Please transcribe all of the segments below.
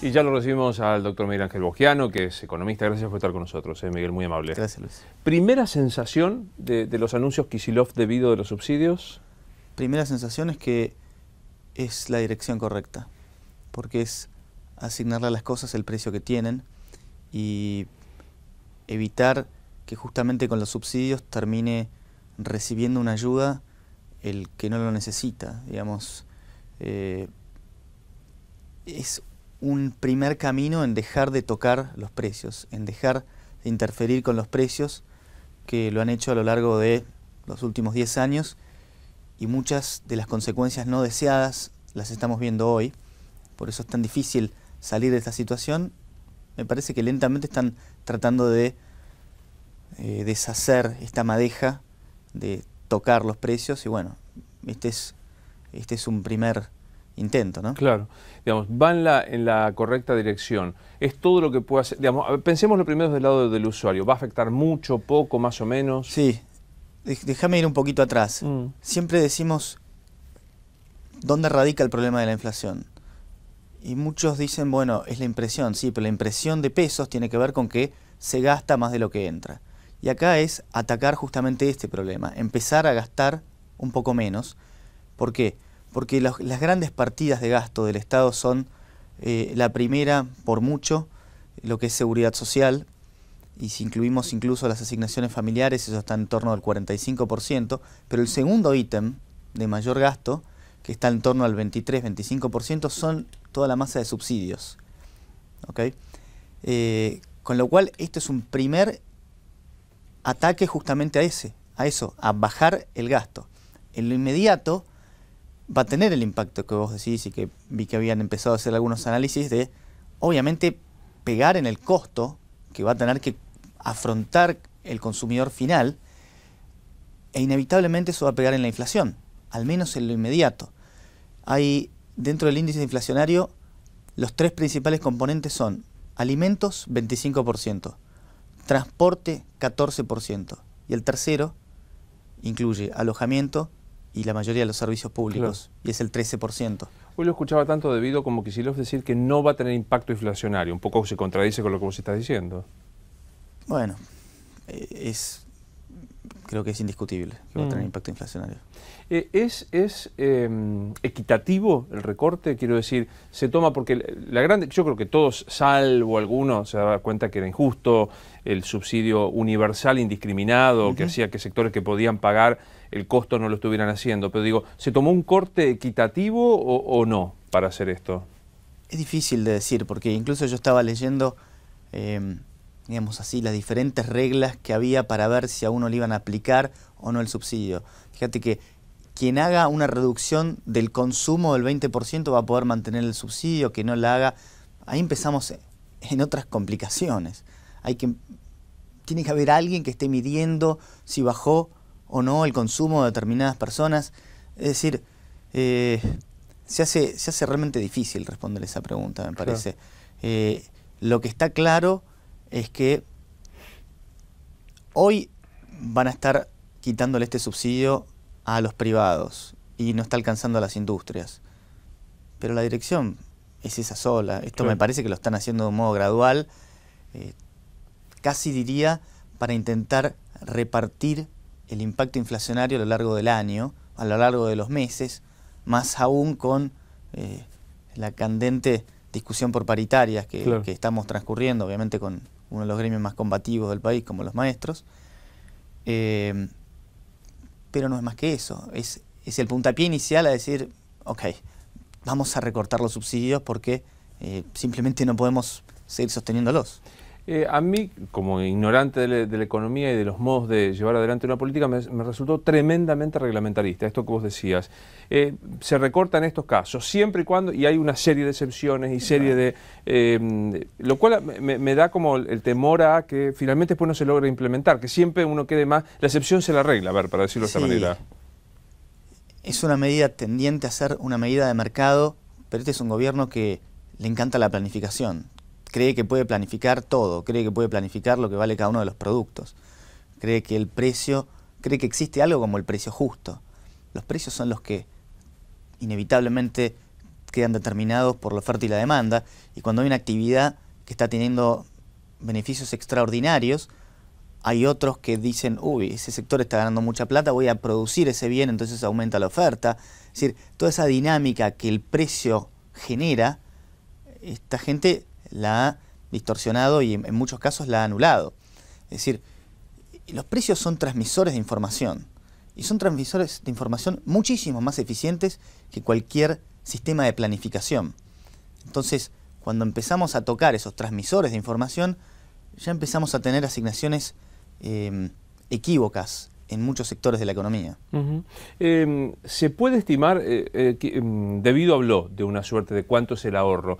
Y ya lo recibimos al doctor Miguel Ángel Bogiano, que es economista. Gracias por estar con nosotros, eh, Miguel, muy amable. Gracias, Luis. ¿Primera sensación de, los anuncios Kisilov debido de los subsidios? Primera sensación es que es la dirección correcta, porque es asignarle a las cosas el precio que tienen y evitar que justamente con los subsidios termine recibiendo una ayuda el que no lo necesita, digamos. Eh, es un primer camino en dejar de tocar los precios, en dejar de interferir con los precios que lo han hecho a lo largo de los últimos 10 años y muchas de las consecuencias no deseadas las estamos viendo hoy. Por eso es tan difícil salir de esta situación. Me parece que lentamente están tratando de eh, deshacer esta madeja de tocar los precios y bueno, este es, este es un primer intento, ¿no? Claro, digamos, va en la, correcta dirección. Es todo lo que puede hacer, digamos, pensemos lo primero desde el lado del usuario. ¿Va a afectar mucho, poco, más o menos? Sí, déjame ir un poquito atrás. Mm. Siempre decimos, ¿dónde radica el problema de la inflación? Y muchos dicen, bueno, es la impresión, sí, pero la impresión de pesos tiene que ver con que se gasta más de lo que entra. Y acá es atacar justamente este problema, empezar a gastar un poco menos. ¿Por qué? Porque porque las grandes partidas de gasto del Estado son eh, la primera, por mucho, lo que es seguridad social, y si incluimos incluso las asignaciones familiares, eso está en torno al 45%, pero el segundo ítem de mayor gasto, que está en torno al 23-25%, son toda la masa de subsidios. Eh, con lo cual, esto es un primer ataque justamente a ese, a eso, a bajar el gasto. En lo inmediato, va a tener el impacto que vos decís y que vi que habían empezado a hacer algunos análisis de, obviamente, pegar en el costo que va a tener que afrontar el consumidor final, e inevitablemente eso va a pegar en la inflación, al menos en lo inmediato. Hay dentro del índice inflacionario los tres principales componentes son alimentos 25%, transporte 14% y el tercero incluye alojamiento y la mayoría de los servicios públicos, y es el 13%. Hoy lo escuchaba tanto debido como Kicillof decir que no va a tener impacto inflacionario, un poco se contradice con lo que vos estás diciendo. Bueno, eh, es creo que es indiscutible que va a tener mm. impacto inflacionario. Eh, ¿Es, es em, equitativo el recorte? Quiero decir, se toma porque la grande, yo creo que todos, salvo algunos, se daban cuenta que era injusto el subsidio universal indiscriminado que hacía que sectores que podían pagar el costo no lo estuvieran haciendo. Pero digo, ¿se tomó un corte equitativo o, no para hacer esto? Es difícil de decir, porque incluso yo estaba leyendo, em, digamos así, las diferentes reglas que había para ver si a uno le iban a aplicar o no el subsidio. Fíjate que quien haga una reducción del consumo del 20% va a poder mantener el subsidio, que no la haga. Ahí empezamos en otras complicaciones. Hay que, tiene que haber alguien que esté midiendo si bajó o no el consumo de determinadas personas? Es decir, eh, se, hace, se hace realmente difícil responder esa pregunta, me parece. Eh, lo que está claro es que hoy van a estar quitándole este subsidio a los privados y no está alcanzando a las industrias. Pero la dirección es esa sola. Esto me parece que lo están haciendo de un modo gradual, eh, casi diría, para intentar repartir el impacto inflacionario a lo largo del año, a lo largo de los meses, más aún con eh, la candente discusión por paritarias que, estamos transcurriendo, obviamente con uno de los gremios más combativos del país, como los maestros. Eh, pero no es más que eso, es, el puntapié inicial a decir, ok, vamos a recortar los subsidios porque eh, simplemente no podemos seguir sosteniéndolos. Eh, a mí, como ignorante de la, economía y de los modos de llevar adelante una política, me, resultó tremendamente reglamentarista, esto que vos decías. se eh, se recortan estos casos, siempre y cuando, y hay una serie de excepciones y serie de... Eh, lo cual me, da como el temor a que finalmente después no se logre implementar, que siempre uno quede más... La excepción se la regla, a ver, para decirlo de esta manera. Es una medida tendiente a ser una medida de mercado, pero este es un gobierno que le encanta la planificación cree que puede planificar todo, cree que puede planificar lo que vale cada uno de los productos, cree que el precio, cree que existe algo como el precio justo. Los precios son los que inevitablemente quedan determinados por la oferta y la demanda, y cuando hay una actividad que está teniendo beneficios extraordinarios, hay otros que dicen, uy, ese sector está ganando mucha plata, voy a producir ese bien, entonces aumenta la oferta. Es decir, toda esa dinámica que el precio genera, esta gente la ha distorsionado y en muchos casos la ha anulado. Es decir, los precios son transmisores de información y son transmisores de información muchísimo más eficientes que cualquier sistema de planificación. Entonces, cuando empezamos a tocar esos transmisores de información, ya empezamos a tener asignaciones em, equívocas en muchos sectores de la economía. Em, se puede estimar, eh, eh, em, debido habló de una suerte de cuánto es el ahorro,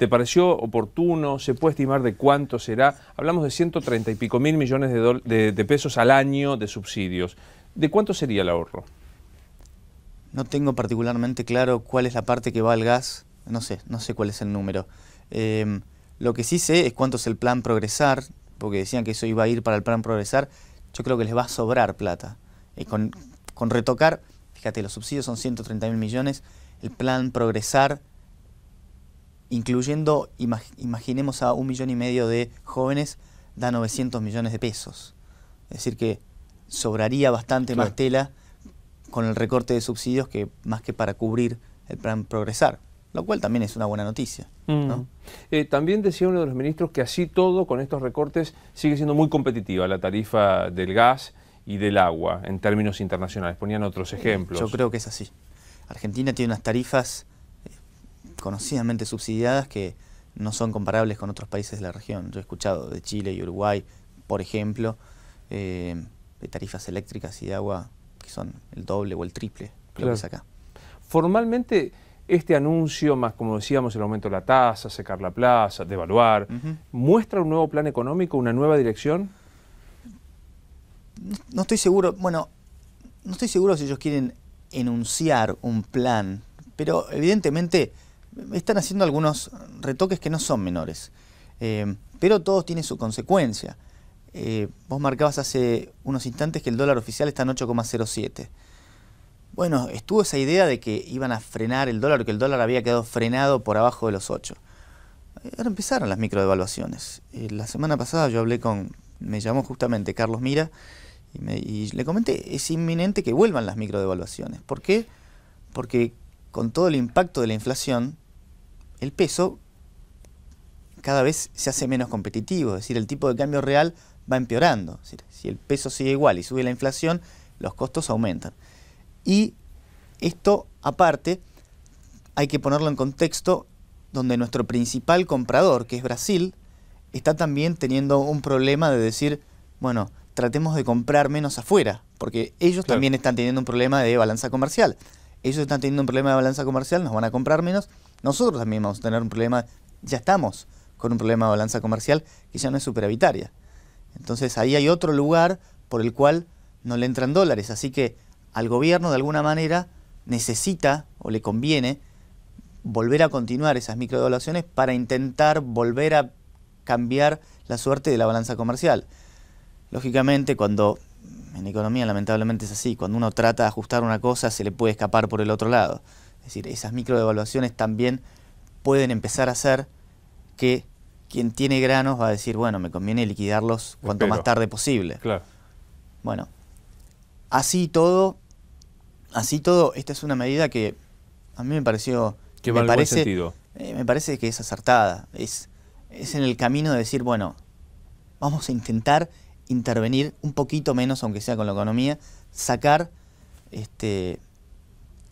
¿Te pareció oportuno? ¿Se puede estimar de cuánto será? Hablamos de 130 y pico mil millones de, pesos al año de subsidios. ¿De cuánto sería el ahorro? No tengo particularmente claro cuál es la parte que va al gas. No sé, no sé cuál es el número. Eh, lo que sí sé es cuánto es el plan progresar, porque decían que eso iba a ir para el plan progresar. Yo creo que les va a sobrar plata. y eh, con, con retocar, fíjate, los subsidios son 130 mil millones, el plan progresar incluyendo, imaginemos a un millón y medio de jóvenes, da 900 millones de pesos. Es decir, que sobraría bastante más tela con el recorte de subsidios que más que para cubrir el plan progresar, lo cual también es una buena noticia. Mm. Eh, también decía uno de los ministros que así todo, con estos recortes, sigue siendo muy competitiva la tarifa del gas y del agua en términos internacionales. Ponían otros eh, ejemplos. Yo creo que es así. Argentina tiene unas tarifas conocidamente subsidiadas que no son comparables con otros países de la región. Yo he escuchado de Chile y Uruguay, por ejemplo, eh, de tarifas eléctricas y de agua que son el doble o el triple lo que es acá. Formalmente, este anuncio, más como decíamos, el aumento de la tasa, secar la plaza, devaluar, ¿muestra un nuevo plan económico, una nueva dirección? no estoy seguro, bueno, no estoy seguro si ellos quieren enunciar un plan, pero evidentemente están haciendo algunos retoques que no son menores, eh, pero todos tienen su consecuencia. Eh, vos marcabas hace unos instantes que el dólar oficial está en 8,07. Bueno, estuvo esa idea de que iban a frenar el dólar, que el dólar había quedado frenado por abajo de los 8. Eh, ahora empezaron las microdevaluaciones. la semana pasada yo hablé con, me llamó justamente Carlos Mira y, y le comenté, es inminente que vuelvan las microdevaluaciones. ¿Por qué? Porque con todo el impacto de la inflación, el peso cada vez se hace menos competitivo, es decir, el tipo de cambio real va empeorando. si el peso sigue igual y sube la inflación, los costos aumentan. Y esto aparte hay que ponerlo en contexto donde nuestro principal comprador, que es Brasil, está también teniendo un problema de decir, bueno, tratemos de comprar menos afuera, porque ellos también están teniendo un problema de balanza comercial. Ellos están teniendo un problema de balanza comercial, nos van a comprar menos, nosotros también vamos a tener un problema, ya estamos con un problema de balanza comercial que ya no es superavitaria. Entonces ahí hay otro lugar por el cual no le entran dólares, así que al gobierno de alguna manera necesita o le conviene volver a continuar esas microdolaciones para intentar volver a cambiar la suerte de la balanza comercial. Lógicamente cuando en economía lamentablemente es así, cuando uno trata de ajustar una cosa se le puede escapar por el otro lado decir, esas microdevaluaciones también pueden empezar a hacer que quien tiene granos va a decir, bueno, me conviene liquidarlos cuanto más tarde posible. Claro. Bueno, así todo, así todo, esta es una medida que a mí me pareció... Que me parece, sentido. Eh, me parece que es acertada. Es, es en el camino de decir, bueno, vamos a intentar intervenir un poquito menos, aunque sea con la economía, sacar este,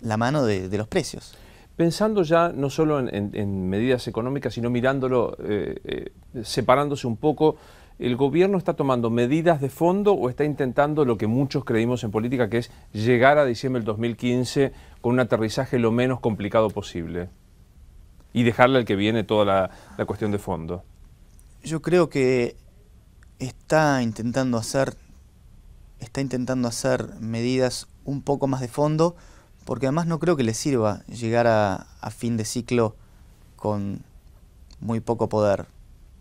la mano de, los precios. Pensando ya no solo en, medidas económicas, sino mirándolo, eh, eh, separándose un poco, ¿el gobierno está tomando medidas de fondo o está intentando lo que muchos creímos en política, que es llegar a diciembre del 2015 con un aterrizaje lo menos complicado posible? Y dejarle al que viene toda la, la cuestión de fondo. Yo creo que está intentando hacer, está intentando hacer medidas un poco más de fondo, porque además no creo que le sirva llegar a, fin de ciclo con muy poco poder,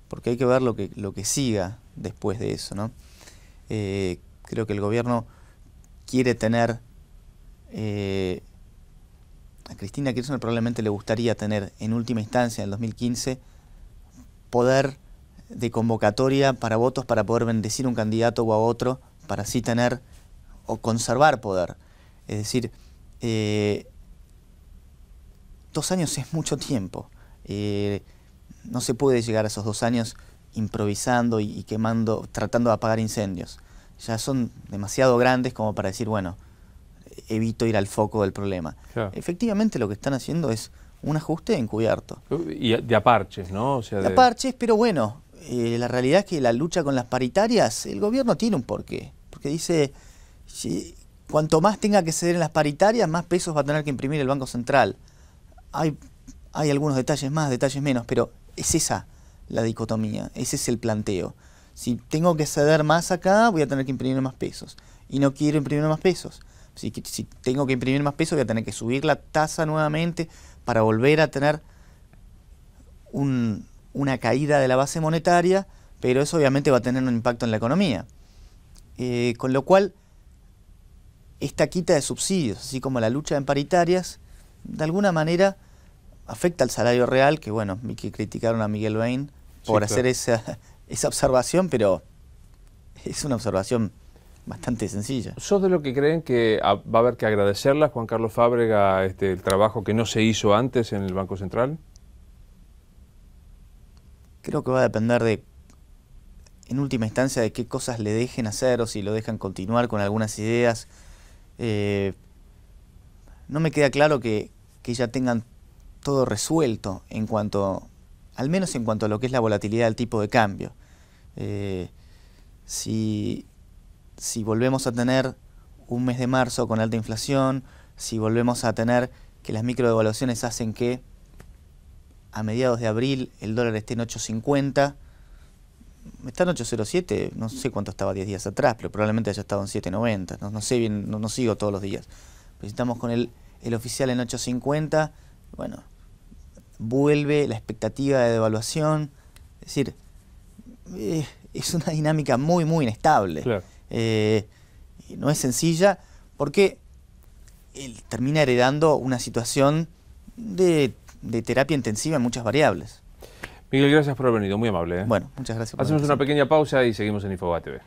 porque hay que ver lo que, lo que siga después de eso. ¿no? Eh, creo que el gobierno quiere tener, eh, a Cristina Kirchner probablemente le gustaría tener en última instancia, en el 2015, poder de convocatoria para votos para poder bendecir un candidato o a otro, para así tener o conservar poder. Es decir, eh, dos años es mucho tiempo. Eh, no se puede llegar a esos dos años improvisando y, quemando, tratando de apagar incendios. Ya son demasiado grandes como para decir, bueno, evito ir al foco del problema. Efectivamente lo que están haciendo es un ajuste encubierto. Y de aparches, ¿no? de, aparches, pero bueno, eh, la realidad es que la lucha con las paritarias, el gobierno tiene un porqué. Porque dice, si, cuanto más tenga que ceder en las paritarias, más pesos va a tener que imprimir el Banco Central. Hay, hay algunos detalles más, detalles menos, pero es esa la dicotomía, ese es el planteo. Si tengo que ceder más acá, voy a tener que imprimir más pesos. Y no quiero imprimir más pesos. Si, tengo que imprimir más pesos, voy a tener que subir la tasa nuevamente para volver a tener una caída de la base monetaria, pero eso obviamente va a tener un impacto en la economía. Eh, con lo cual, esta quita de subsidios, así como la lucha en paritarias, de alguna manera afecta al salario real, que bueno, que criticaron a Miguel Bain por hacer esa, esa observación, pero es una observación bastante sencilla. ¿Sos de lo que creen que va a haber que agradecerle a Juan Carlos Fábrega este, el trabajo que no se hizo antes en el Banco Central? Creo que va a depender de, en última instancia, de qué cosas le dejen hacer o si lo dejan continuar con algunas ideas. Eh, no me queda claro que, ya tengan todo resuelto en cuanto, al menos en cuanto a lo que es la volatilidad del tipo de cambio. Eh, si, si volvemos a tener un mes de marzo con alta inflación, si volvemos a tener que las microdevaluaciones hacen que a mediados de abril el dólar esté en 850, está en 807, no sé cuánto estaba 10 días atrás, pero probablemente haya estado en 790, no, sé bien, no, sigo todos los días. Pero estamos con el, oficial en 850, bueno, vuelve la expectativa de devaluación, es decir, eh, es una dinámica muy, muy inestable. Eh, no es sencilla porque él termina heredando una situación de, de terapia intensiva en muchas variables. Miguel, gracias por haber venido, muy amable. ¿eh? Bueno, muchas gracias. Por Hacemos una pequeña pausa y seguimos en Infoba TV.